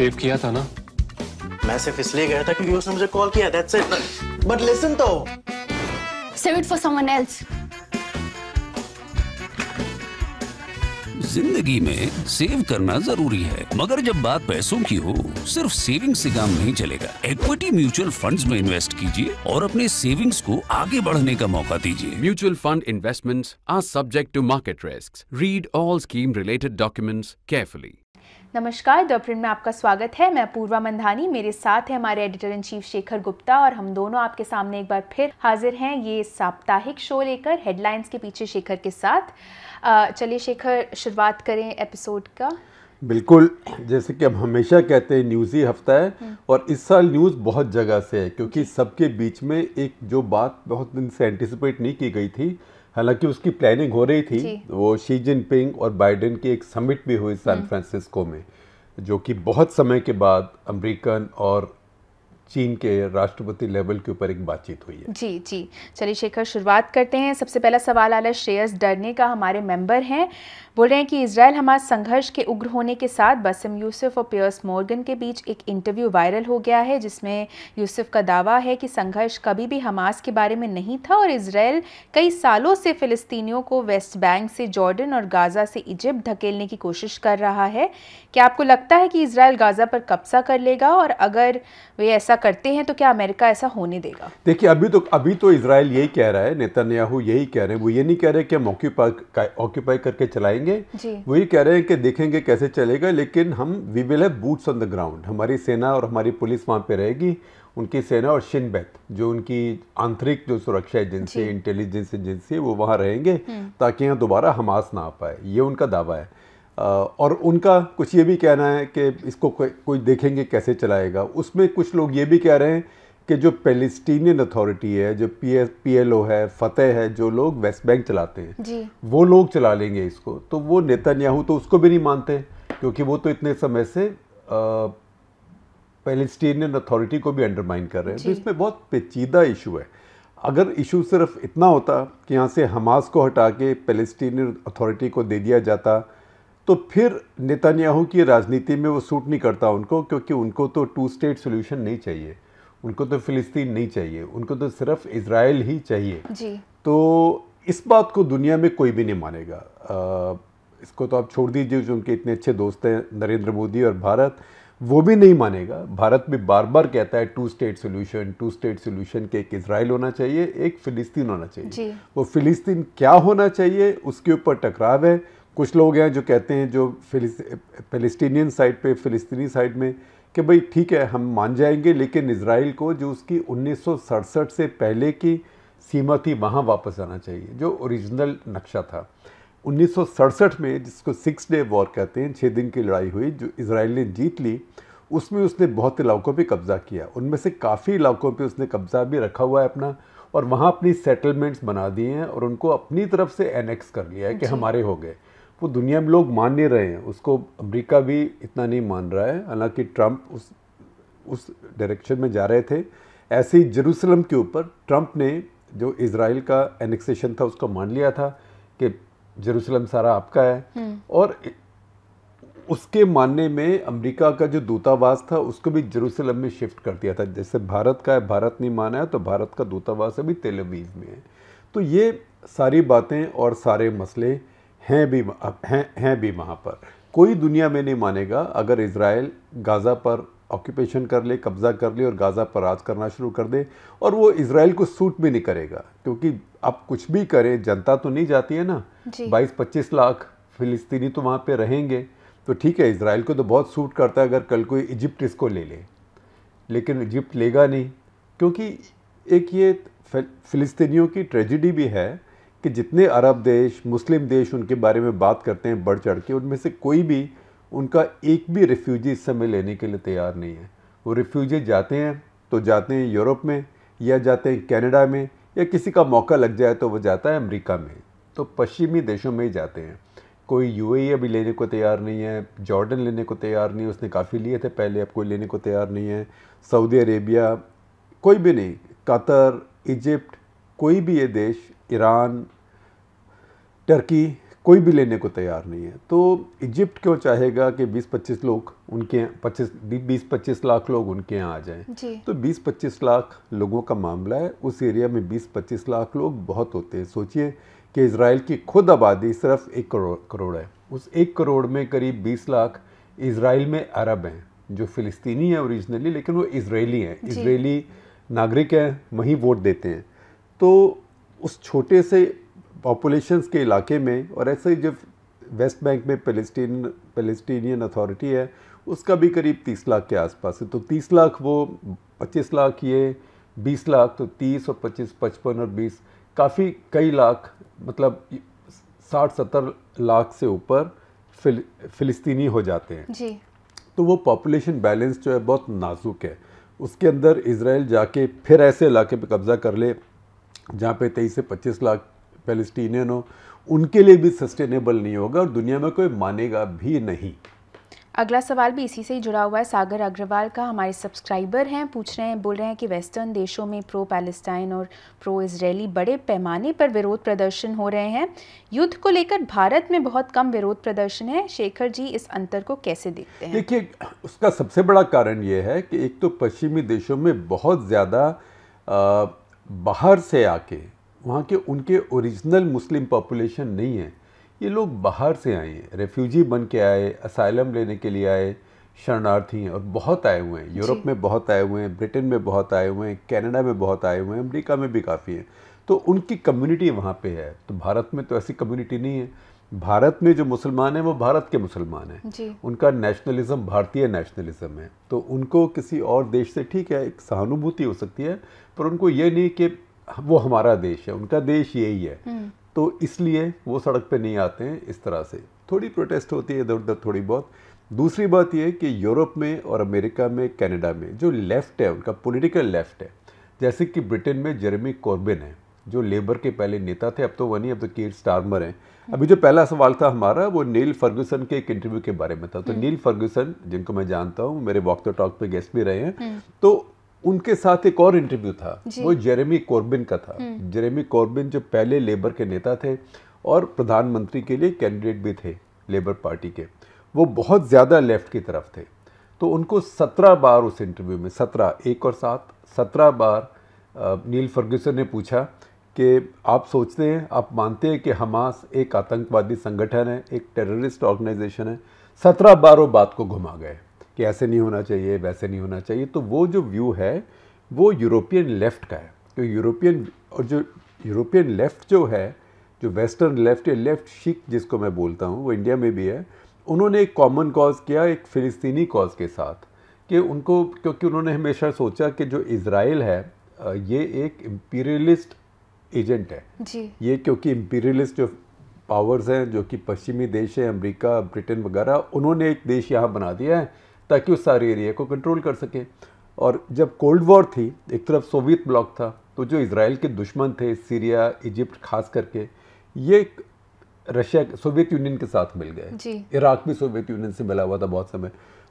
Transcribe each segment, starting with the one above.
Save किया था ना मैं सिर्फ इसलिए गया था क्योंकि उसने मुझे कॉल किया दैट्स इट बट लिसन तो save it for someone else जिंदगी में सेव करना जरूरी है मगर जब बात पैसों की हो सिर्फ सेविंग से काम नहीं चलेगा इक्विटी म्यूचुअल फंड्स में इन्वेस्ट कीजिए और अपने सेविंग्स को आगे बढ़ने का मौका दीजिए mutual fund investments are subject to market risk read all scheme related documents carefully नमस्कार द प्रिंट में आपका स्वागत है मैं पूर्वा मंधानी मेरे साथ है हमारे editor in chief Shekhar Gupta और हम दोनों आपके सामने एक बार फिर हाजिर हैं ये साप्ताहिक शो लेकर हेडलाइंस के पीछे शेखर के साथ चलिए शेखर शुरुआत करें एपिसोड का बिल्कुल जैसे कि हम हमेशा कहते हैं न्यूज़ ही हफ्ता है और इस साल न्यूज़ बहुत जगह से है क्योंकि सबके बीच में एक जो बात बहुत दिन से एंटिसिपेट नहीं की गई थी हालांकि उसकी प्लानिंग हो रही थी वो शी जिनपिंग और बाइडेन की एक समिट भी हुई सैन फ्रांसिस्को हम्म। में जो कि बहुत समय के बाद अमरीकन और चीन के राष्ट्रपति लेवल के ऊपर एक बातचीत हुई है जी जी चलिए शेखर शुरुआत करते हैं सबसे पहला सवाल आला श्रेयस डरने का हमारे मेंबर हैं बोल रहे हैं कि इसराइल हमास संघर्ष के उग्र होने के साथ बसम यूसुफ और पियर्स मॉर्गन के बीच एक इंटरव्यू वायरल हो गया है जिसमें यूसुफ का दावा है कि संघर्ष कभी भी हमास के बारे में नहीं था और इसराइल कई सालों से फ़िलिस्तीनियों को वेस्ट बैंक से जॉर्डन और गाज़ा से इजिप्ट धकेलने की कोशिश कर रहा है क्या आपको लगता है कि इसराइल गाज़ा पर कब्जा कर लेगा और अगर वे ऐसा करते हैं तो क्या अमेरिका ऐसा होने देगा देखिए अभी तो अभी तो इसराइल यही कह रहा है नेता यही कह रहे हैं वो ये नहीं कह रहे कि हम ऑक्यूपाई ऑक्यूपाई करके चलाएं जाएंगे वही कह रहे हैं कि देखेंगे कैसे चलेगा लेकिन हम we will have boots on the ground हमारी सेना और हमारी पुलिस वहाँ पे रहेगी उनकी सेना और शिनबैत जो उनकी आंतरिक जो सुरक्षा एजेंसी इंटेलिजेंस एजेंसी है वो वहाँ रहेंगे हम्म। ताकि यहाँ दोबारा हमास ना आ पाए ये उनका दावा है और उनका कुछ ये भी कहना है कि इसको कोई देखेंगे कैसे चलाएगा उसमें कुछ लोग ये भी कह रहे हैं कि जो पेलेस्टीनियन अथॉरिटी है जो पी एल ओ है फतेह है जो लोग वेस्ट बैंक चलाते हैं जी। वो लोग चला लेंगे इसको तो वो नेतन्याहू तो उसको भी नहीं मानते क्योंकि वो तो इतने समय से पेलेस्टीनियन अथॉरिटी को भी अंडरमाइन कर रहे हैं तो इसमें बहुत पेचीदा इशू है अगर इशू सिर्फ इतना होता कि यहाँ से हमास को हटा के पेलेस्टीनियन अथॉरिटी को दे दिया जाता तो फिर नेतान्याहू की राजनीति में वो सूट नहीं करता उनको क्योंकि उनको तो टू स्टेट सोल्यूशन नहीं चाहिए उनको तो फिलिस्तीन नहीं चाहिए उनको तो सिर्फ इसराइल ही चाहिए जी तो इस बात को दुनिया में कोई भी नहीं मानेगा आ, इसको तो आप छोड़ दीजिए जो उनके इतने अच्छे दोस्त हैं नरेंद्र मोदी और भारत वो भी नहीं मानेगा भारत भी बार बार कहता है two state solution two state solution के एक इसराइल होना चाहिए एक फिलिस्तीन होना चाहिए वो फिलिस्तीन क्या होना चाहिए उसके ऊपर टकराव है कुछ लोग हैं जो कहते हैं जो फिलिस्तीनियन साइड पे फिलिस्तीनी साइड में कि भाई ठीक है हम मान जाएंगे लेकिन इसराइल को जो उसकी उन्नीस से पहले की सीमा थी वहाँ वापस आना चाहिए जो ओरिजिनल नक्शा था उन्नीस में जिसको सिक्स डे वॉर कहते हैं छः दिन की लड़ाई हुई जो इसराइल ने जीत ली उसमें उसने बहुत इलाकों पे कब्ज़ा किया उनमें से काफ़ी इलाकों पे उसने कब्ज़ा भी रखा हुआ है अपना और वहाँ अपनी सेटलमेंट्स बना दिए हैं और उनको अपनी तरफ से एनेक्स कर लिया है कि हमारे हो गए वो दुनिया में लोग मान नहीं रहे हैं उसको अमेरिका भी इतना नहीं मान रहा है हालांकि ट्रंप उस उस डायरेक्शन में जा रहे थे ऐसे ही जरूसलम के ऊपर ट्रंप ने जो इसराइल का एनेक्सेशन था उसको मान लिया था कि जरूसलम सारा आपका है हम्म। और उसके मानने में अमेरिका का जो दूतावास था उसको भी जरूसलम में शिफ्ट कर दिया था जैसे भारत का है भारत नहीं माना है तो भारत का दूतावास अभी तेलवीज़ में है तो ये सारी बातें और सारे मसले हैं भी हैं हैं भी वहाँ पर कोई दुनिया में नहीं मानेगा अगर इसराइल गाज़ा पर ऑक्यूपेशन कर ले कब्ज़ा कर ले और गाज़ा पर राज करना शुरू कर दे और वो इसराइल को सूट भी नहीं करेगा क्योंकि आप कुछ भी करें जनता तो नहीं जाती है ना बाईस पच्चीस लाख फिलिस्तीनी तो वहाँ पर रहेंगे तो ठीक है इसराइल को तो बहुत सूट करता है अगर कल कोई इजिप्ट इसको ले ले लेकिन इजिप्ट लेगा नहीं क्योंकि एक ये फिलिस्तीनियों की ट्रेजिडी भी है कि जितने अरब देश मुस्लिम देश उनके बारे में बात करते हैं बढ़ चढ़ के उनमें से कोई भी उनका एक भी रिफ्यूजी इस समय लेने के लिए तैयार नहीं है वो रिफ्यूजी जाते हैं तो जाते हैं यूरोप में या जाते हैं कैनेडा में या किसी का मौका लग जाए तो वो जाता है अमरीका में तो पश्चिमी देशों में ही जाते हैं कोई यू अभी लेने को तैयार नहीं है जॉर्डन लेने को तैयार नहीं है उसने काफ़ी लिए थे पहले अब कोई लेने को तैयार नहीं है सऊदी अरेबिया कोई भी नहीं कतर इजिप्ट कोई भी ये देश ईरान टर्की कोई भी लेने को तैयार नहीं है तो इजिप्ट क्यों चाहेगा कि 20-25 लोग उनके 25 बीस 25 लाख लोग उनके यहाँ आ जाएं तो 20-25 लाख लोगों का मामला है उस एरिया में 20-25 लाख लोग बहुत होते हैं सोचिए कि इसराइल की खुद आबादी सिर्फ एक करोड़ करोड़ है उस एक करोड़ में करीब 20 लाख इसराइल में अरब हैं जो फ़िलिस्तीनी हैं ओरिजिनली लेकिन वो इसराइली हैं इसराइली नागरिक हैं वहीं वोट देते हैं तो उस छोटे से पॉपुलेशंस के इलाके में और ऐसे ही जब वेस्ट बैंक में पेलेस्टीन पेलेस्टीनियन अथॉरिटी है उसका भी करीब तीस लाख के आसपास है तो तीस लाख वो पच्चीस लाख ये बीस लाख तो तीस और पच्चीस पचपन और बीस काफ़ी कई लाख मतलब साठ सत्तर लाख से ऊपर फिल, फिलिस्तीनी हो जाते हैं जी तो वो पॉपुलेशन बैलेंस जो है बहुत नाजुक है उसके अंदर इसराइल जाके फिर ऐसे इलाके पे कब्ज़ा कर ले जहाँ पे तेईस से पच्चीस लाख पैलेस्टीनियन हो उनके लिए भी सस्टेनेबल नहीं होगा और दुनिया में कोई मानेगा भी नहीं अगला सवाल भी इसी से ही जुड़ा हुआ है सागर अग्रवाल का हमारे सब्सक्राइबर हैं पूछ रहे हैं बोल रहे हैं कि वेस्टर्न देशों में प्रो पैलेस्टाइन और प्रो इसराइली बड़े पैमाने पर विरोध प्रदर्शन हो रहे हैं युद्ध को लेकर भारत में बहुत कम विरोध प्रदर्शन है शेखर जी इस अंतर को कैसे देखते हैं देखिए उसका सबसे बड़ा कारण ये है कि एक तो पश्चिमी देशों में बहुत ज़्यादा बाहर से आके वहाँ के उनके ओरिजिनल मुस्लिम पॉपुलेशन नहीं है ये लोग बाहर से आए हैं रेफ्यूजी बन के आए असाइलम लेने के लिए आए शरणार्थी हैं और बहुत आए हुए हैं यूरोप में बहुत आए हुए हैं ब्रिटेन में बहुत आए हुए हैं कनाडा में बहुत आए हुए हैं अमेरिका में भी काफ़ी हैं तो उनकी कम्युनिटी वहाँ पे है तो भारत में तो ऐसी कम्युनिटी नहीं है भारत में जो मुसलमान हैं वो भारत के मुसलमान हैं उनका नेशनलिज्म भारतीय नेशनलिज्म है तो उनको किसी और देश से ठीक है एक सहानुभूति हो सकती है पर उनको ये नहीं कि वो हमारा देश है उनका देश यही है हम्म। तो इसलिए वो सड़क पे नहीं आते हैं इस तरह से थोड़ी प्रोटेस्ट होती है इधर उधर थोड़ी बहुत दूसरी बात ये कि यूरोप में और अमेरिका में कनाडा में जो लेफ़्ट है उनका पॉलिटिकल लेफ़्ट है जैसे कि ब्रिटेन में जेरेमी कॉर्बिन है जो लेबर के पहले नेता थे अब तो वही अब तो केर स्टार्मर हैं हम्म। अभी जो पहला सवाल था हमारा वो नील फर्गूसन के एक इंटरव्यू के बारे में था तो नील हम्म। फर्गूसन जिनको मैं जानता हूँ मेरे वॉक टॉक पे गेस्ट भी रहे हैं तो उनके साथ एक और इंटरव्यू था वो जेरेमी कॉर्बिन का था जेरेमी कॉर्बिन जो पहले लेबर के नेता थे और प्रधानमंत्री के लिए कैंडिडेट भी थे लेबर पार्टी के वो बहुत ज़्यादा लेफ्ट की तरफ थे तो उनको सत्रह बार उस इंटरव्यू में सत्रह एक और सात सत्रह बार नील फर्ग्यूसन ने पूछा कि आप सोचते हैं आप मानते हैं कि हमास एक आतंकवादी संगठन है एक टेररिस्ट ऑर्गेनाइजेशन है सत्रह बार वो बात को घुमा गए कि ऐसे नहीं होना चाहिए वैसे नहीं होना चाहिए तो वो जो व्यू है वो यूरोपियन लेफ़्ट का है तो यूरोपियन और जो यूरोपियन लेफ़्ट जो है जो वेस्टर्न लेफ़्ट या लेफ़्ट शिक जिसको मैं बोलता हूँ वो इंडिया में भी है उन्होंने एक कॉमन कॉज किया एक फ़िलिस्तीनी कॉज के साथ कि उनको क्योंकि उन्होंने हमेशा सोचा कि जो इसराइल है ये एक इम्पीरियलिस्ट एजेंट है जी ये क्योंकि इम्पीरियलिस्ट जो पावर्स हैं जो कि पश्चिमी देश हैं अमेरिका ब्रिटेन वगैरह उन्होंने एक देश यहाँ बना दिया है ताकि उस सारे एरिया को कंट्रोल कर सके और जब कोल्ड वॉर थी एक तरफ सोवियत ब्लॉक था तो जो इसराइल के दुश्मन थे सीरिया इजिप्ट खास करके ये रशिया सोवियत यूनियन के साथ मिल गए इराक भी सोवियत यूनियन से मिला हुआ था बहुत समय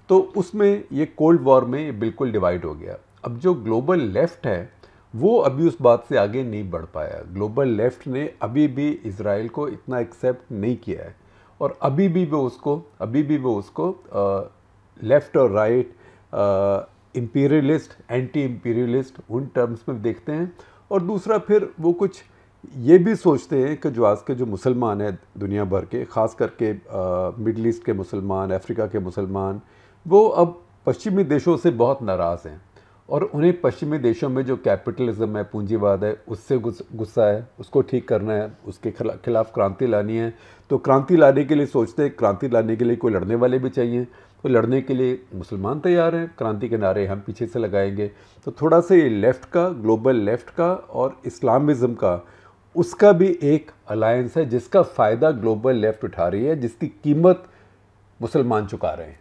तो उसमें ये कोल्ड वॉर में ये बिल्कुल डिवाइड हो गया अब जो ग्लोबल लेफ्ट है वो अभी उस बात से आगे नहीं बढ़ पाया ग्लोबल लेफ्ट ने अभी भी इसराइल को इतना एक्सेप्ट नहीं किया है और अभी भी वो उसको अभी भी वो उसको लेफ़्ट और राइट इम्पीरियलिस्ट एंटी इम्पीरियलिस्ट उन टर्म्स में देखते हैं और दूसरा फिर वो कुछ ये भी सोचते हैं कि जो आज के जो मुसलमान हैं दुनिया भर के ख़ास करके मिडल ईस्ट के मुसलमान अफ्रीका के मुसलमान वो अब पश्चिमी देशों से बहुत नाराज़ हैं और उन्हें पश्चिमी देशों में जो कैपिटलिज्म है पूंजीवाद है उससे गुस्सा है उसको ठीक करना है उसके खिलाफ क्रांति लानी है तो क्रांति लाने के लिए सोचते हैं क्रांति लाने के लिए कोई लड़ने वाले भी चाहिए तो लड़ने के लिए मुसलमान तैयार हैं क्रांति के नारे हम पीछे से लगाएंगे तो थोड़ा सा ये लेफ़्ट का ग्लोबल लेफ़्ट का और इस्लामिज़म का उसका भी एक अलायंस है जिसका फ़ायदा ग्लोबल लेफ़्ट उठा रही है जिसकी कीमत मुसलमान चुका रहे हैं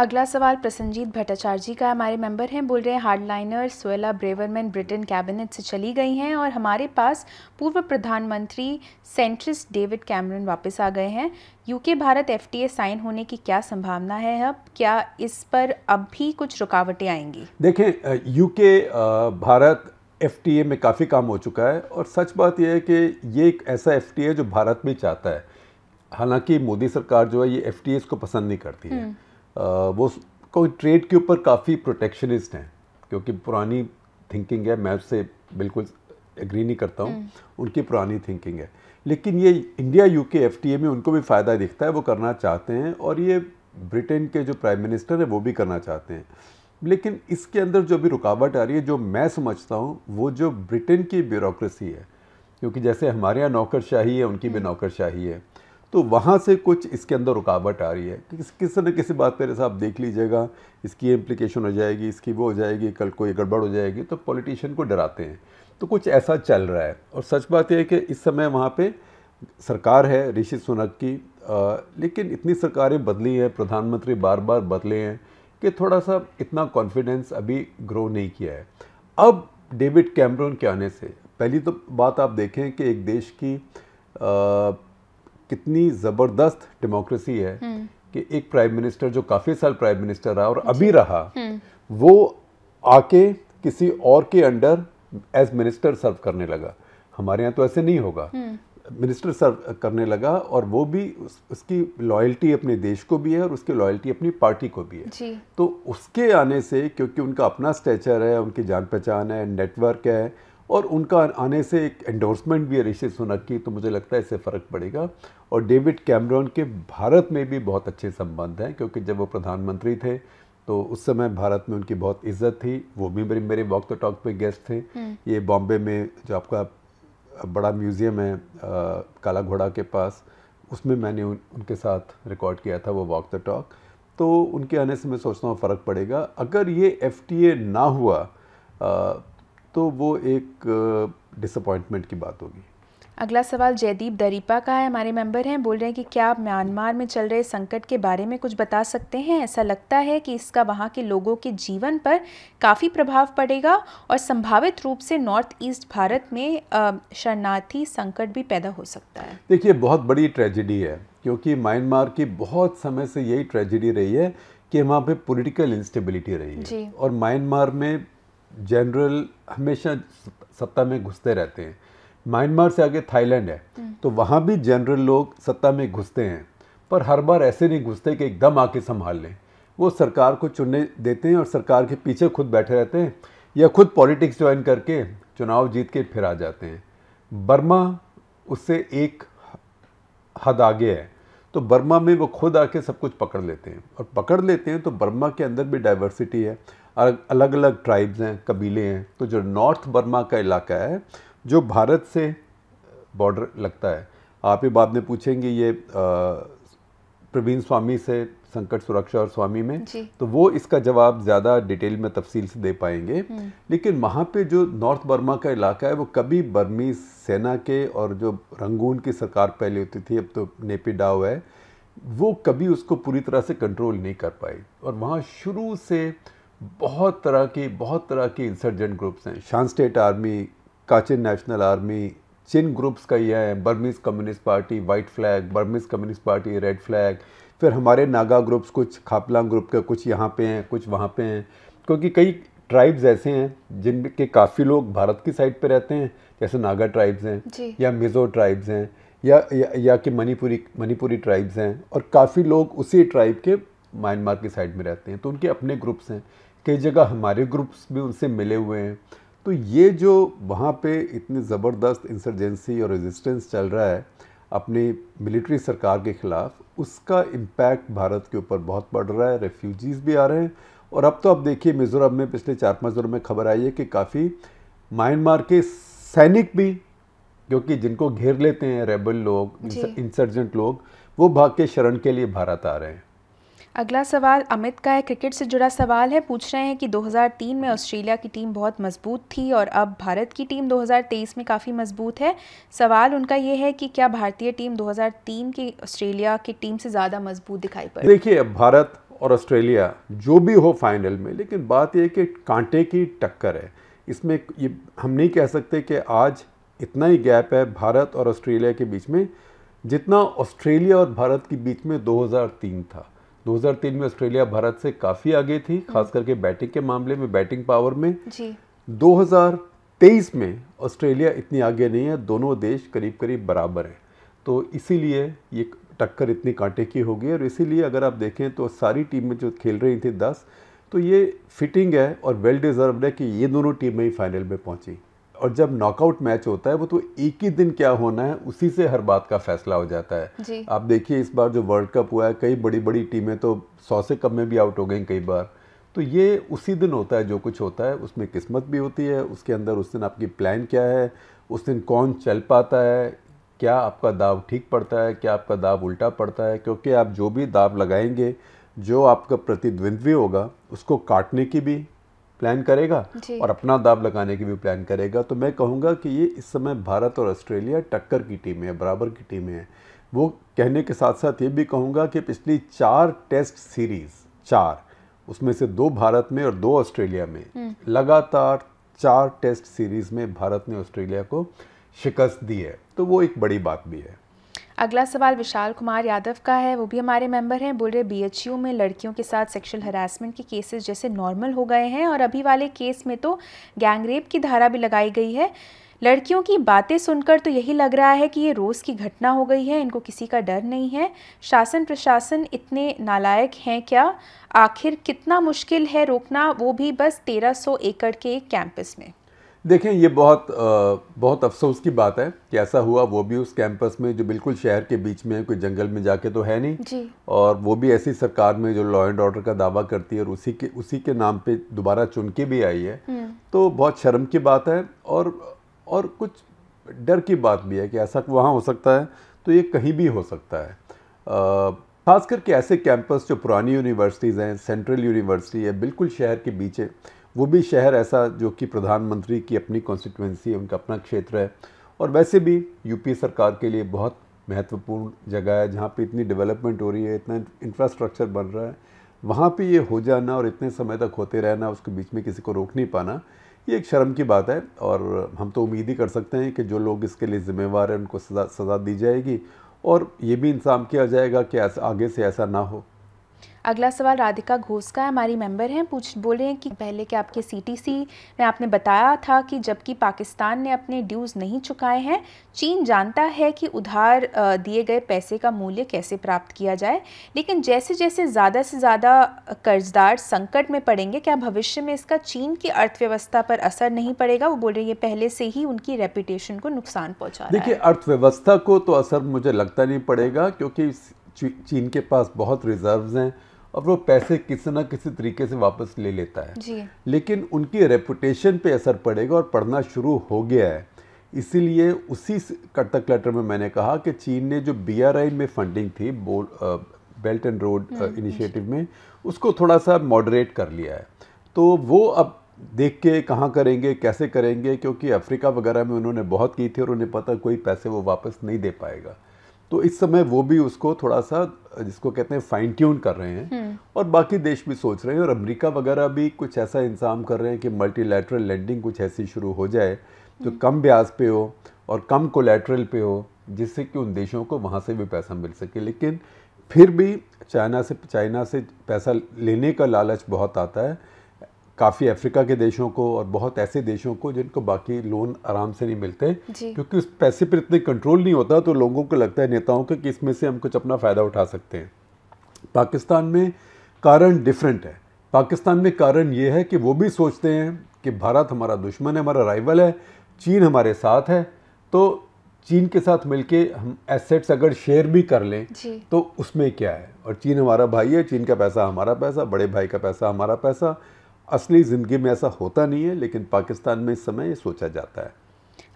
अगला सवाल प्रसन्नजीत भट्टाचार्य जी का हमारे मेंबर हैं बोल रहे हैं hardliner Suella Braverman Britain cabinet से चली गई हैं और हमारे पास पूर्व प्रधानमंत्री सेंट्रिस्ट डेविड कैमरन वापस आ गए हैं यूके भारत एफटीए साइन होने की क्या संभावना है अब क्या इस पर अब भी कुछ रुकावटें आएंगी देखें यू भारत एफ में काफ़ी काम हो चुका है और सच बात यह है कि ये एक ऐसा एफटीए जो भारत भी चाहता है हालांकि मोदी सरकार जो है ये एफ को पसंद नहीं करती है हम्म। वो कोई ट्रेड के ऊपर काफ़ी प्रोटेक्शनिस्ट हैं क्योंकि पुरानी थिंकिंग है मैं उससे बिल्कुल एग्री नहीं करता हूँ हम्म। उनकी पुरानी थिंकिंग है लेकिन ये इंडिया यूके एफटीए में उनको भी फ़ायदा दिखता है वो करना चाहते हैं और ये ब्रिटेन के जो प्राइम मिनिस्टर हैं वो भी करना चाहते हैं लेकिन इसके अंदर जो भी रुकावट आ रही है जो मैं समझता हूँ वो जो ब्रिटेन की ब्यूरोक्रेसी है क्योंकि जैसे हमारे यहाँ नौकरशाही है उनकी भी हम्म। नौकरशाही है तो वहाँ से कुछ इसके अंदर रुकावट आ रही है कि किस किसी न किसी बात पर साहब देख लीजिएगा इसकी इम्प्लीकेशन हो जाएगी इसकी वो हो जाएगी कल कोई गड़बड़ हो जाएगी तो पॉलिटिशियन को डराते हैं तो कुछ ऐसा चल रहा है और सच बात यह है कि इस समय वहाँ पर सरकार है ऋषि सुनक की आ, लेकिन इतनी सरकारें बदली हैं प्रधानमंत्री बार बार बदले हैं कि थोड़ा सा इतना कॉन्फिडेंस अभी ग्रो नहीं किया है अब डेविड कैमरून के आने से पहली तो बात आप देखें कि एक देश की आ, कितनी ज़बरदस्त डेमोक्रेसी है हम्म। कि एक प्राइम मिनिस्टर जो काफ़ी साल प्राइम मिनिस्टर रहा और अभी रहा हम्म। वो आके किसी और के अंडर एज मिनिस्टर सर्व करने लगा हमारे यहाँ तो ऐसे नहीं होगा मिनिस्टर हम्म। सर्व करने लगा और वो भी उस, उसकी लॉयल्टी अपने देश को भी है और उसकी लॉयल्टी अपनी पार्टी को भी है जी। तो उसके आने से क्योंकि उनका अपना स्टेचर है उनकी जान पहचान है नेटवर्क है और उनका आने से एक एंडोर्समेंट भी है ऋषि सुनक की तो मुझे लगता है इससे फ़र्क पड़ेगा और डेविड कैमरॉन के भारत में भी बहुत अच्छे संबंध हैं क्योंकि जब वो प्रधानमंत्री थे तो उस समय भारत में उनकी बहुत इज्जत थी वो भी मेरे मेरे वॉक द टॉक पे गेस्ट थे हम्म। ये बॉम्बे में जो आपका बड़ा म्यूज़ियम है आ, काला घोड़ा के पास उसमें मैंने उन, उनके साथ रिकॉर्ड किया था वो वॉक द टॉक तो उनके आने से मैं सोचता हूँ फ़र्क पड़ेगा अगर ये एफ ना हुआ आ, तो वो एक डिसअपॉइंटमेंट की बात होगी अगला सवाल जयदीप दरीपा का है हमारे मेंबर हैं बोल रहे हैं कि क्या आप म्यांमार में चल रहे संकट के बारे में कुछ बता सकते हैं ऐसा लगता है कि इसका वहाँ के लोगों के जीवन पर काफ़ी प्रभाव पड़ेगा और संभावित रूप से नॉर्थ ईस्ट भारत में शरणार्थी संकट भी पैदा हो सकता है देखिए बहुत बड़ी ट्रेजिडी है क्योंकि म्यांमार की बहुत समय से यही ट्रेजिडी रही है कि वहाँ पर पोलिटिकल इंस्टेबिलिटी रही है और म्यांमार में जनरल हमेशा सत्ता में घुसते रहते हैं म्यांमार से आगे थाईलैंड है हम्म। तो वहाँ भी जनरल लोग सत्ता में घुसते हैं पर हर बार ऐसे नहीं घुसते कि एकदम आके संभाल लें वो सरकार को चुनने देते हैं और सरकार के पीछे खुद बैठे रहते हैं या खुद पॉलिटिक्स ज्वाइन करके चुनाव जीत के फिर आ जाते हैं बर्मा उससे एक हद आगे है तो बर्मा में वो खुद आके सब कुछ पकड़ लेते हैं और पकड़ लेते हैं तो बर्मा के अंदर भी डाइवर्सिटी है अलग अलग ट्राइब्स हैं कबीले हैं तो जो नॉर्थ बर्मा का इलाका है जो भारत से बॉर्डर लगता है आप ही बाद में पूछेंगे ये प्रवीण स्वामी से संकट सुरक्षा और स्वामी में तो वो इसका जवाब ज़्यादा डिटेल में तफसील से दे पाएंगे हम्म। लेकिन वहाँ पे जो नॉर्थ बर्मा का इलाका है वो कभी बर्मी सेना के और जो रंगून की सरकार पहले होती थी अब तो नेपी डाव है वो कभी उसको पूरी तरह से कंट्रोल नहीं कर पाई और वहाँ शुरू से बहुत तरह की बहुत तरह की इंसर्जेंट ग्रुप्स हैं Shan State Army Kachin National Army Chin groups का यह है Burmese Communist Party White Flag Burmese Communist Party Red Flag फिर हमारे नागा ग्रुप्स कुछ खापलांग ग्रुप के कुछ यहाँ पे हैं कुछ वहाँ पे हैं क्योंकि कई ट्राइब्स ऐसे हैं जिनके काफ़ी लोग भारत की साइड पे रहते हैं जैसे नागा ट्राइब्स हैं या मिज़ो ट्राइब्स हैं या या, या कि मणिपुरी मणिपुरी ट्राइब्स हैं और काफ़ी लोग उसी ट्राइब के म्यांमार की साइड में रहते हैं तो उनके अपने ग्रुप्स हैं कई जगह हमारे ग्रुप्स भी उनसे मिले हुए हैं तो ये जो वहाँ पे इतनी ज़बरदस्त इंसर्जेंसी और रेजिस्टेंस चल रहा है अपनी मिलिट्री सरकार के ख़िलाफ़ उसका इम्पैक्ट भारत के ऊपर बहुत बढ़ रहा है रेफ्यूजीज़ भी आ रहे हैं और अब तो आप देखिए मिज़ोरम में पिछले चार पाँच दिनों में खबर आई है कि काफ़ी म्यांमार के सैनिक भी क्योंकि जिनको घेर लेते हैं रेबल लोग इंसर्जेंट लोग वो भाग के शरण के लिए भारत आ रहे हैं अगला सवाल अमित का है क्रिकेट से जुड़ा सवाल है पूछ रहे हैं कि 2003 में ऑस्ट्रेलिया की टीम बहुत मजबूत थी और अब भारत की टीम 2023 में काफ़ी मजबूत है सवाल उनका यह है कि क्या भारतीय टीम 2003 की ऑस्ट्रेलिया की टीम से ज़्यादा मजबूत दिखाई पड़ी देखिए अब भारत और ऑस्ट्रेलिया जो भी हो फाइनल में लेकिन बात यह कि कांटे की टक्कर है इसमें ये हम नहीं कह सकते कि आज इतना ही गैप है भारत और ऑस्ट्रेलिया के बीच में जितना ऑस्ट्रेलिया और भारत के बीच में 2003 था 2003 में ऑस्ट्रेलिया भारत से काफ़ी आगे थी हम्म। खास करके बैटिंग के मामले में बैटिंग पावर में जी 2023 में ऑस्ट्रेलिया इतनी आगे नहीं है दोनों देश करीब करीब बराबर हैं तो इसीलिए ये टक्कर इतनी कांटे की होगी और इसीलिए अगर आप देखें तो सारी टीमें जो खेल रही थी दस तो ये फिटिंग है और वेल डिज़र्व है कि ये दोनों टीमें ही फाइनल में पहुँची और जब नॉकआउट मैच होता है वो तो एक ही दिन क्या होना है उसी से हर बात का फैसला हो जाता है आप देखिए इस बार जो वर्ल्ड कप हुआ है कई बड़ी बड़ी टीमें तो सौ से कम में भी आउट हो गई कई बार तो ये उसी दिन होता है जो कुछ होता है उसमें किस्मत भी होती है उसके अंदर उस दिन आपकी प्लान क्या है उस दिन कौन चल पाता है क्या आपका दाव ठीक पड़ता है क्या आपका दाव उल्टा पड़ता है क्योंकि आप जो भी दाव लगाएंगे जो आपका प्रतिद्वंद्वी होगा उसको काटने की भी प्लान करेगा और अपना दाब लगाने की भी प्लान करेगा तो मैं कहूँगा कि ये इस समय भारत और ऑस्ट्रेलिया टक्कर की टीमें हैं बराबर की टीमें हैं वो कहने के साथ साथ ये भी कहूँगा कि पिछली चार टेस्ट सीरीज़ चार उसमें से दो भारत में और दो ऑस्ट्रेलिया में हम्म। लगातार चार टेस्ट सीरीज़ में भारत ने ऑस्ट्रेलिया को शिकस्त दी है तो वो एक बड़ी बात भी है अगला सवाल विशाल कुमार यादव का है वो भी हमारे मेंबर हैं बोल रहे बी में लड़कियों के साथ सेक्सुअल हरासमेंट के केसेस जैसे नॉर्मल हो गए हैं और अभी वाले केस में तो गैंग रेप की धारा भी लगाई गई है लड़कियों की बातें सुनकर तो यही लग रहा है कि ये रोज़ की घटना हो गई है इनको किसी का डर नहीं है शासन प्रशासन इतने नालायक हैं क्या आखिर कितना मुश्किल है रोकना वो भी बस तेरह एकड़ के एक कैंपस में देखें ये बहुत आ, बहुत अफसोस की बात है कि ऐसा हुआ वो भी उस कैंपस में जो बिल्कुल शहर के बीच में कोई जंगल में जाके तो है नहीं जी। और वो भी ऐसी सरकार में जो लॉ एंड ऑर्डर का दावा करती है और उसी के उसी के नाम पे दोबारा चुन के भी आई है हम्म। तो बहुत शर्म की बात है और और कुछ डर की बात भी है कि ऐसा वहाँ हो सकता है तो ये कहीं भी हो सकता है ख़ास करके ऐसे कैंपस जो पुरानी यूनिवर्सिटीज़ हैं सेंट्रल यूनिवर्सिटी है बिल्कुल शहर के बीच है वो भी शहर ऐसा जो कि प्रधानमंत्री की अपनी कॉन्स्टिट्यूंसी है उनका अपना क्षेत्र है और वैसे भी यूपी सरकार के लिए बहुत महत्वपूर्ण जगह है जहाँ पे इतनी डेवलपमेंट हो रही है इतना इंफ्रास्ट्रक्चर बन रहा है वहाँ पे ये हो जाना और इतने समय तक होते रहना उसके बीच में किसी को रोक नहीं पाना ये एक शर्म की बात है और हम तो उम्मीद ही कर सकते हैं कि जो लोग इसके लिए ज़िम्मेवार हैं उनको सज़ा सज़ा दी जाएगी और ये भी इंतजाम किया जाएगा कि आगे से ऐसा ना हो अगला सवाल राधिका घोष का हमारी मेंबर हैं पूछ बोले हैं कि पहले के आपके सीटीसी में आपने बताया था कि जबकि पाकिस्तान ने अपने ड्यूज़ नहीं चुकाए हैं चीन जानता है कि उधार दिए गए पैसे का मूल्य कैसे प्राप्त किया जाए लेकिन जैसे जैसे ज़्यादा से ज़्यादा कर्जदार संकट में पड़ेंगे क्या भविष्य में इसका चीन की अर्थव्यवस्था पर असर नहीं पड़ेगा वो बोल रहे ये पहले से ही उनकी रेपुटेशन को नुकसान पहुँचा देखिए अर्थव्यवस्था को तो असर मुझे लगता नहीं पड़ेगा क्योंकि ची, चीन के पास बहुत रिजर्व्स हैं और वो पैसे किसी ना किसी तरीके से वापस ले लेता है जी। लेकिन उनकी रेपुटेशन पे असर पड़ेगा और पढ़ना शुरू हो गया है इसीलिए उसी कटक लेटर में मैंने कहा कि चीन ने जो बी में फंडिंग थी बेल्ट एंड रोड इनिशिएटिव में उसको थोड़ा सा मॉडरेट कर लिया है तो वो अब देख के कहाँ करेंगे कैसे करेंगे क्योंकि अफ्रीका वगैरह में उन्होंने बहुत की थी और उन्हें पता कोई पैसे वो वापस नहीं दे पाएगा तो इस समय वो भी उसको थोड़ा सा जिसको कहते हैं फाइन ट्यून कर रहे हैं हम्म। और बाकी देश भी सोच रहे हैं और अमेरिका वगैरह भी कुछ ऐसा इंतजाम कर रहे हैं कि मल्टीलैटरल लेंडिंग कुछ ऐसी शुरू हो जाए जो हम्म। कम ब्याज पे हो और कम कोलेट्रल पे हो जिससे कि उन देशों को वहाँ से भी पैसा मिल सके लेकिन फिर भी चाइना से चाइना से पैसा लेने का लालच बहुत आता है काफ़ी अफ्रीका के देशों को और बहुत ऐसे देशों को जिनको बाकी लोन आराम से नहीं मिलते क्योंकि उस पैसे पर इतने कंट्रोल नहीं होता तो लोगों को लगता है नेताओं का कि इसमें से हम कुछ अपना फ़ायदा उठा सकते हैं पाकिस्तान में कारण डिफरेंट है पाकिस्तान में कारण ये है कि वो भी सोचते हैं कि भारत हमारा दुश्मन है हमारा राइवल है चीन हमारे साथ है तो चीन के साथ मिलके हम एसेट्स अगर शेयर भी कर लें तो उसमें क्या है और चीन हमारा भाई है चीन का पैसा हमारा पैसा बड़े भाई का पैसा हमारा पैसा असली ज़िंदगी में ऐसा होता नहीं है लेकिन पाकिस्तान में इस समय ये सोचा जाता है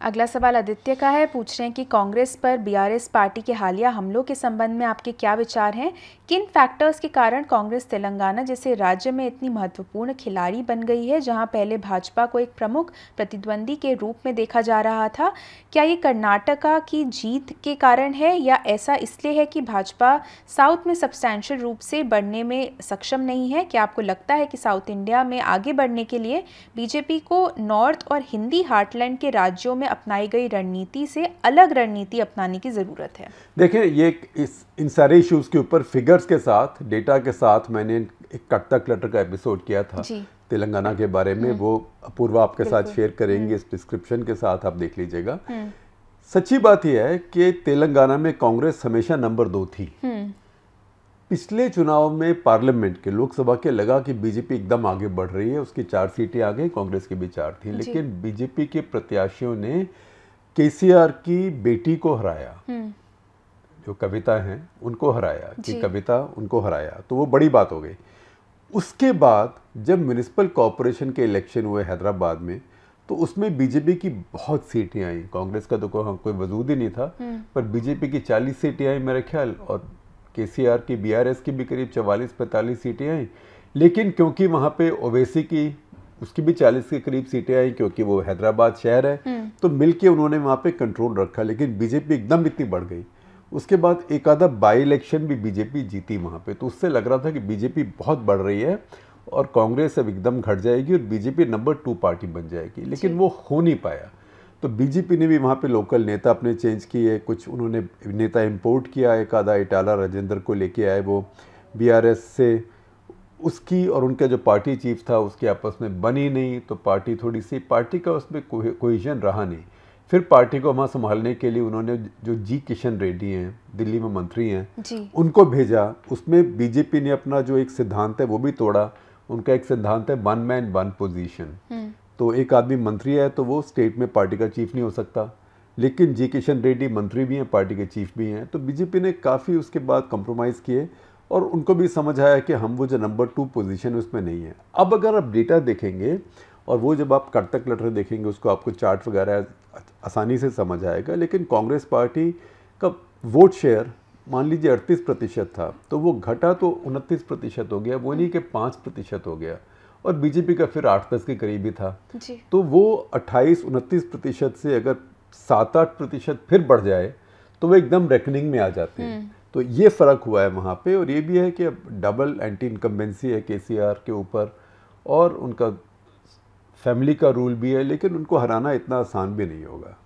अगला सवाल आदित्य का है पूछ रहे हैं कि कांग्रेस पर बीआरएस पार्टी के हालिया हमलों के संबंध में आपके क्या विचार हैं किन फैक्टर्स के कारण कांग्रेस तेलंगाना जैसे राज्य में इतनी महत्वपूर्ण खिलाड़ी बन गई है जहां पहले भाजपा को एक प्रमुख प्रतिद्वंदी के रूप में देखा जा रहा था क्या ये कर्नाटका की जीत के कारण है या ऐसा इसलिए है कि भाजपा साउथ में सब्सटैंशियल रूप से बढ़ने में सक्षम नहीं है क्या आपको लगता है कि साउथ इंडिया में आगे बढ़ने के लिए बीजेपी को नॉर्थ और हिंदी हार्टलैंड के राज्यों में में अपनाई गई रणनीति से अलग रणनीति अपनाने की ज़रूरत है देखें ये इस इन सारे इश्यूज़ के ऊपर फिगर्स के साथ डेटा के साथ मैंने एक कट्टा क्लटर का एपिसोड किया था तेलंगाना के बारे में हम्म। वो अपूर्वा आपके साथ शेयर करेंगे हम्म। इस डिस्क्रिप्शन के साथ आप देख लीजिएगा हम्म। सच्ची बात यह है कि तेलंगाना में कांग्रेस हमेशा नंबर दो थी पिछले चुनाव में पार्लियामेंट के लोकसभा के लगा कि बीजेपी एकदम आगे बढ़ रही है उसकी चार सीटें आ गई कांग्रेस की भी चार थी लेकिन बीजेपी के प्रत्याशियों ने केसीआर की बेटी को हराया हम्म। जो कविता हैं उनको हराया कि कविता उनको हराया तो वो बड़ी बात हो गई उसके बाद जब म्यूनिसिपल कॉरपोरेशन के इलेक्शन हुए हैदराबाद में तो उसमें बीजेपी की बहुत सीटें आई कांग्रेस का तो कोई वजूद ही नहीं था हम्म। पर बीजेपी की 40 सीटें आई मेरे ख्याल और केसीआर की बीआरएस की भी करीब चवालीस पैंतालीस सीटें आई लेकिन क्योंकि वहाँ पे ओवैसी की उसकी भी चालीस के करीब सीटें आई क्योंकि वो हैदराबाद शहर है हम्म। तो मिलके उन्होंने वहाँ पे कंट्रोल रखा लेकिन बीजेपी एकदम इतनी बढ़ गई उसके बाद एक आधा बाई इलेक्शन भी बीजेपी जीती वहाँ पे तो उससे लग रहा था कि बीजेपी बहुत बढ़ रही है और कांग्रेस अब एकदम घट जाएगी और बीजेपी नंबर टू पार्टी बन जाएगी लेकिन वो हो नहीं पाया तो बीजेपी ने भी वहाँ पे लोकल नेता अपने चेंज किए कुछ उन्होंने नेता इम्पोर्ट किया एक आधा इटाला राजेंद्र को लेके आए वो बीआरएस से उसकी और उनका जो पार्टी चीफ था उसके आपस में बनी नहीं तो पार्टी थोड़ी सी पार्टी का उसमें कोहिजन रहा नहीं फिर पार्टी को वहाँ संभालने के लिए उन्होंने जो जी किशन रेड्डी हैं दिल्ली में मंत्री हैं उनको भेजा उसमें बीजेपी ने अपना जो एक सिद्धांत है वो भी तोड़ा उनका एक सिद्धांत है वन मैन वन पोजीशन तो एक आदमी मंत्री है तो वो स्टेट में पार्टी का चीफ नहीं हो सकता लेकिन जी किशन रेड्डी मंत्री भी हैं पार्टी के चीफ भी हैं तो बीजेपी ने काफ़ी उसके बाद कंप्रोमाइज़ किए और उनको भी समझ आया कि हम वो जो नंबर टू पोजीशन है उसमें नहीं है अब अगर आप डेटा देखेंगे और वो जब आप कर्तक लेटर देखेंगे उसको आपको चार्ट वगैरह आसानी से समझ आएगा लेकिन कांग्रेस पार्टी का वोट शेयर मान लीजिए अड़तीस प्रतिशत था तो वो घटा तो उनतीस प्रतिशत हो गया वो नहीं कि पाँच प्रतिशत हो गया और बीजेपी का फिर आठ दस के करीब ही था जी। तो वो अट्ठाईस उनतीस प्रतिशत से अगर सात आठ प्रतिशत फिर बढ़ जाए तो वो एकदम रेकनिंग में आ जाते हैं हम्म। तो ये फ़र्क हुआ है वहाँ पे और ये भी है कि अब डबल एंटी इनकम्बेंसी है के के ऊपर और उनका फैमिली का रूल भी है लेकिन उनको हराना इतना आसान भी नहीं होगा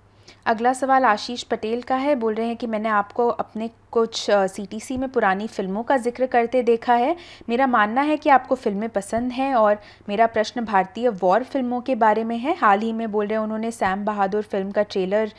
अगला सवाल आशीष पटेल का है बोल रहे हैं कि मैंने आपको अपने कुछ सीटीसी में पुरानी फिल्मों का जिक्र करते देखा है मेरा मानना है कि आपको फिल्में पसंद हैं और मेरा प्रश्न भारतीय वॉर फिल्मों के बारे में है हाल ही में बोल रहे हैं उन्होंने सैम बहादुर फिल्म का ट्रेलर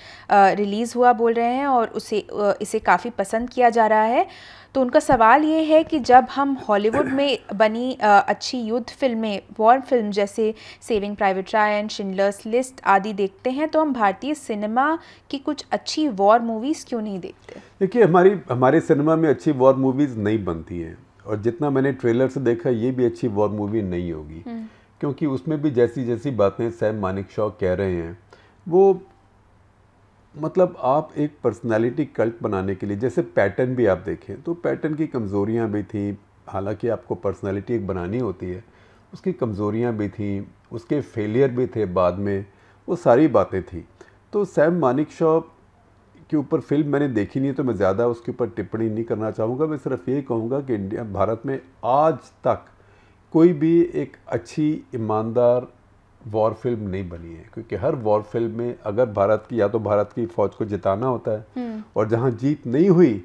रिलीज़ हुआ बोल रहे हैं और उसे इसे काफ़ी पसंद किया जा रहा है तो उनका सवाल ये है कि जब हम हॉलीवुड में बनी अच्छी युद्ध फिल्में वॉर फिल्म जैसे Saving Private Ryan Schindler's List आदि देखते हैं तो हम भारतीय सिनेमा की कुछ अच्छी वॉर मूवीज़ क्यों नहीं देखते देखिए हमारी हमारे सिनेमा में अच्छी वॉर मूवीज़ नहीं बनती हैं और जितना मैंने ट्रेलर से देखा ये भी अच्छी वॉर मूवी नहीं होगी हम्म। क्योंकि उसमें भी जैसी जैसी बातें सैम मानिक शॉ कह रहे हैं वो मतलब आप एक पर्सनालिटी कल्ट बनाने के लिए जैसे पैटर्न भी आप देखें तो पैटर्न की कमज़ोरियाँ भी थी हालांकि आपको पर्सनालिटी एक बनानी होती है उसकी कमज़ोरियाँ भी थी उसके फेलियर भी थे बाद में वो सारी बातें थी तो सैम मानिक शॉप के ऊपर फिल्म मैंने देखी नहीं तो मैं ज़्यादा उसके ऊपर टिप्पणी नहीं करना चाहूँगा मैं सिर्फ ये कहूँगा कि इंडिया भारत में आज तक कोई भी एक अच्छी ईमानदार वॉर फिल्म नहीं बनी है क्योंकि हर वॉर फिल्म में अगर भारत की या तो भारत की फौज को जिताना होता है हम्म। और जहाँ जीत नहीं हुई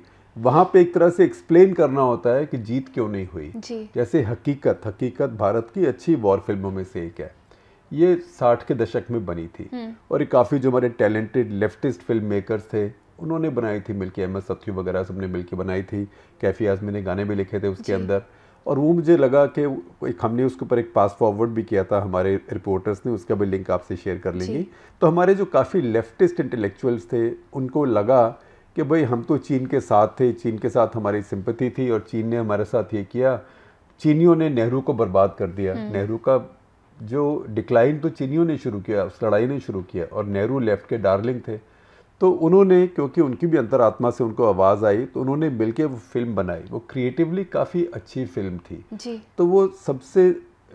वहाँ पे एक तरह से एक्सप्लेन करना होता है कि जीत क्यों नहीं हुई जैसे हकीकत हकीकत भारत की अच्छी वॉर फिल्मों में से एक है ये साठ के दशक में बनी थी हम्म। और ये काफ़ी जो हमारे टैलेंटेड लेफ्टिस्ट फिल्म मेकर्स थे उन्होंने बनाई थी एम एस सत्यू वगैरह सबने मिलकर बनाई थी कैफी आजमी ने गाने भी लिखे थे उसके अंदर और वो मुझे लगा कि एक हमने उसके ऊपर एक पास फॉरवर्ड भी किया था हमारे रिपोर्टर्स ने उसका भी लिंक आपसे शेयर कर लेंगे तो हमारे जो काफ़ी लेफ्टिस्ट इंटेलेक्चुअल्स थे उनको लगा कि भाई हम तो चीन के साथ थे चीन के साथ हमारी सिंपथी थी और चीन ने हमारे साथ ये किया चीनियों ने नेहरू को बर्बाद कर दिया हम्म। नेहरू का जो डिक्लाइन तो चीनियों ने शुरू किया उस लड़ाई ने शुरू किया और नेहरू लेफ्ट के डार्लिंग थे तो उन्होंने क्योंकि उनकी भी अंतरात्मा से उनको आवाज़ आई तो उन्होंने मिलके वो फिल्म बनाई वो क्रिएटिवली काफ़ी अच्छी फिल्म थी जी तो वो सबसे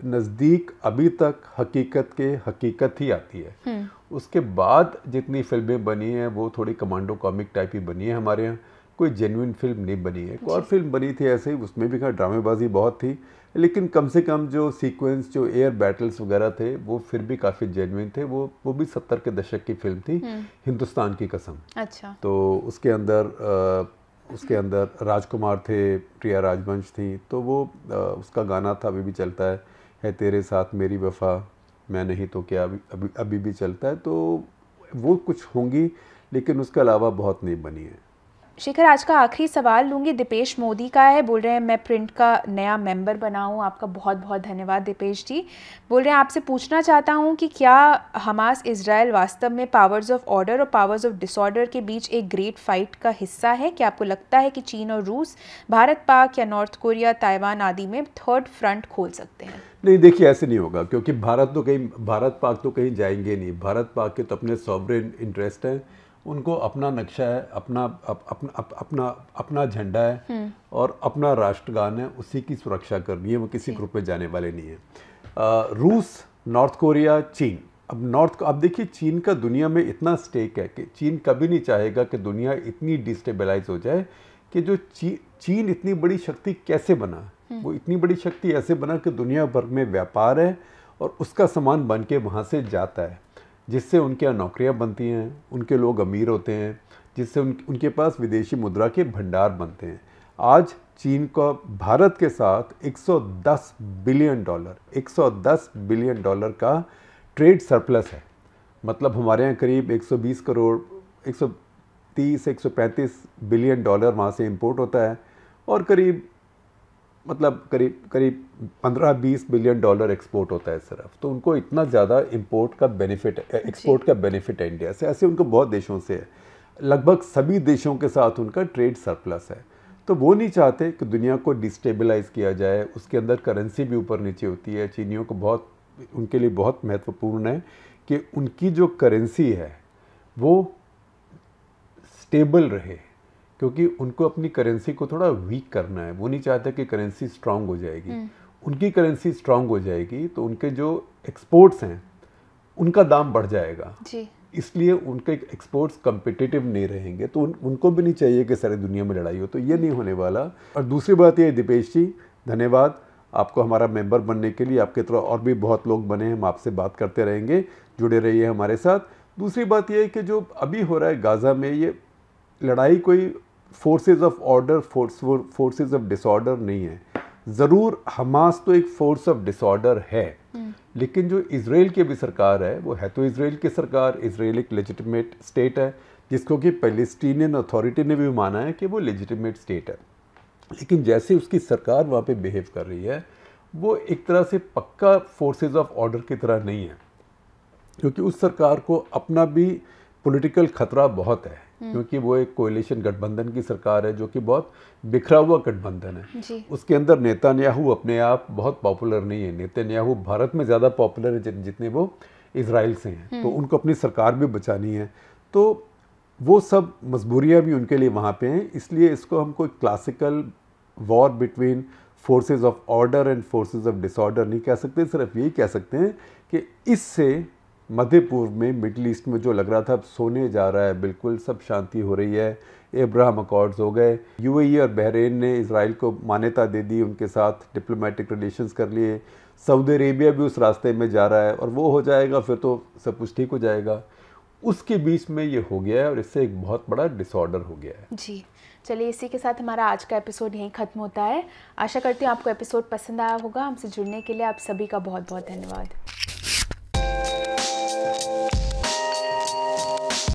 नज़दीक अभी तक हकीकत के हकीकत ही आती है हम्म। उसके बाद जितनी फिल्में बनी हैं वो थोड़ी कमांडो कॉमिक टाइप ही बनी है हमारे यहाँ कोई जेन्यून फिल्म नहीं बनी है एक और फिल्म बनी थी ऐसे ही उसमें भी खा ड्रामेबाजी बहुत थी लेकिन कम से कम जो सीक्वेंस जो एयर बैटल्स वगैरह थे वो फिर भी काफ़ी जेनविन थे वो वो भी सत्तर के दशक की फिल्म थी हम्म। हिंदुस्तान की कसम अच्छा तो उसके अंदर आ, उसके अंदर राजकुमार थे प्रिया राजवंश थी तो वो आ, उसका गाना था अभी भी चलता है है तेरे साथ मेरी वफा मैं नहीं तो क्या अभी अभी अभी भी चलता है तो वो कुछ होंगी लेकिन उसके अलावा बहुत नहीं बनी है शेखर आज का आखिरी सवाल लूंगी दीपेश मोदी का है बोल रहे हैं मैं प्रिंट का नया मेंबर बना हूँ आपका बहुत बहुत धन्यवाद दीपेश जी बोल रहे हैं आपसे पूछना चाहता हूँ कि क्या हमास इसराइल वास्तव में पावर्स ऑफ ऑर्डर और पावर्स ऑफ डिसऑर्डर के बीच एक ग्रेट फाइट का हिस्सा है क्या आपको लगता है कि चीन और रूस भारत पाक या नॉर्थ कोरिया ताइवान आदि में थर्ड फ्रंट खोल सकते हैं नहीं देखिए ऐसे नहीं होगा क्योंकि भारत तो कहीं भारत पाक तो कहीं जाएंगे नहीं भारत पाक के तो अपने सॉवरेन इंटरेस्ट हैं उनको अपना नक्शा है अपना अप, अपना अप, अपना अपना झंडा है हम्म। और अपना राष्ट्रगान है उसी की सुरक्षा करनी है वो किसी ग्रुप में जाने वाले नहीं है आ, रूस नॉर्थ कोरिया चीन अब नॉर्थ अब देखिए चीन का दुनिया में इतना स्टेक है कि चीन कभी नहीं चाहेगा कि दुनिया इतनी डिस्टेबलाइज हो जाए कि जो ची, चीन इतनी बड़ी शक्ति कैसे बना हम्म। वो इतनी बड़ी शक्ति ऐसे बना कि दुनिया भर में व्यापार है और उसका सामान बन के वहाँ से जाता है जिससे उनके यहाँ नौकरियाँ बनती हैं उनके लोग अमीर होते हैं जिससे उन उनके पास विदेशी मुद्रा के भंडार बनते हैं आज चीन का भारत के साथ 110 बिलियन डॉलर 110 बिलियन डॉलर का ट्रेड सरप्लस है मतलब हमारे यहाँ करीब 120 करोड़ 130 135 बिलियन डॉलर वहाँ से इम्पोर्ट होता है और करीब मतलब करीब करीब 15-20 बिलियन डॉलर एक्सपोर्ट होता है सिर्फ तो उनको इतना ज़्यादा इम्पोर्ट का बेनिफिट एक्सपोर्ट का बेनिफिट है इंडिया से ऐसे उनको बहुत देशों से है लगभग सभी देशों के साथ उनका ट्रेड सरप्लस है तो वो नहीं चाहते कि दुनिया को डिस्टेबलाइज किया जाए उसके अंदर करेंसी भी ऊपर नीचे होती है चीनियों को बहुत उनके लिए बहुत महत्वपूर्ण है कि उनकी जो करेंसी है वो स्टेबल रहे क्योंकि उनको अपनी करेंसी को थोड़ा वीक करना है वो नहीं चाहते कि करेंसी स्ट्रांग हो जाएगी हम्म। उनकी करेंसी स्ट्रांग हो जाएगी तो उनके जो एक्सपोर्ट्स हैं उनका दाम बढ़ जाएगा जी इसलिए उनके एक्सपोर्ट्स कम्पिटिटिव नहीं रहेंगे तो उन, उनको भी नहीं चाहिए कि सारी दुनिया में लड़ाई हो तो ये नहीं होने वाला और दूसरी बात ये दीपेश जी धन्यवाद आपको हमारा मेंबर बनने के लिए आपके तरह और भी बहुत लोग बने हम आपसे बात करते रहेंगे जुड़े रहिए हमारे साथ दूसरी बात यह है कि जो अभी हो रहा है गाज़ा में ये लड़ाई कोई forces of order forces of disorder नहीं है ज़रूर हमास तो एक फोर्स ऑफ डिसऑर्डर है हम्म। लेकिन जो इसराइल की भी सरकार है वो है तो इसराइल की सरकार इसराइल एक लेजिटमेट स्टेट है जिसको कि पैलेस्टीनियन अथॉरिटी ने भी माना है कि वो लेजिटमेट स्टेट है लेकिन जैसे उसकी सरकार वहाँ पे बिहेव कर रही है वो एक तरह से पक्का फोर्सेस ऑफ ऑर्डर की तरह नहीं है क्योंकि उस सरकार को अपना भी पॉलिटिकल ख़तरा बहुत है हम्म। क्योंकि वो एक कोयलेशन गठबंधन की सरकार है जो कि बहुत बिखरा हुआ गठबंधन है उसके अंदर नेता न्याहू अपने आप बहुत पॉपुलर नहीं है नेता न्याहू भारत में ज़्यादा पॉपुलर है जितने वो इसराइल से हैं तो हम्म। उनको अपनी सरकार भी बचानी है तो वो सब मजबूरियाँ भी उनके लिए वहाँ पे हैं इसलिए इसको हमको classical war between forces of order and forces of disorder नहीं कह सकते सिर्फ यही कह सकते हैं कि इससे मध्य पूर्व में मिडल ईस्ट में जो लग रहा था अब सोने जा रहा है बिल्कुल सब शांति हो रही है इब्राहम अकॉर्ड्स हो गए यूएई और बहरीन ने इसराइल को मान्यता दे दी उनके साथ डिप्लोमेटिक रिलेशंस कर लिए सऊदी अरेबिया भी उस रास्ते में जा रहा है और वो हो जाएगा फिर तो सब कुछ ठीक हो जाएगा उसके बीच में ये हो गया है और इससे एक बहुत बड़ा डिसऑर्डर हो गया है जी चलिए इसी के साथ हमारा आज का एपिसोड यहीं ख़त्म होता है आशा करती हूँ आपको एपिसोड पसंद आया होगा हमसे जुड़ने के लिए आप सभी का बहुत बहुत धन्यवाद